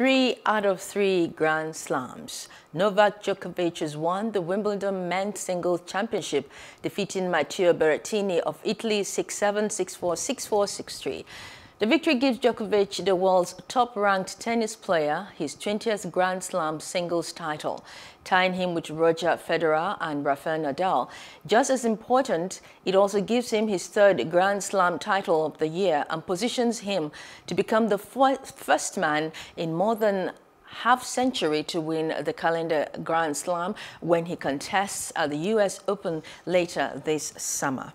Three out of three Grand Slams. Novak Djokovic has won the Wimbledon Men's Singles Championship, defeating Matteo Berrettini of Italy 6-7, 6-4, 6-4, 6-3. The victory gives Djokovic the world's top-ranked tennis player his 20th Grand Slam singles title, tying him with Roger Federer and Rafael Nadal. Just as important, it also gives him his third Grand Slam title of the year and positions him to become the first man in more than half century to win the calendar Grand Slam when he contests at the US Open later this summer.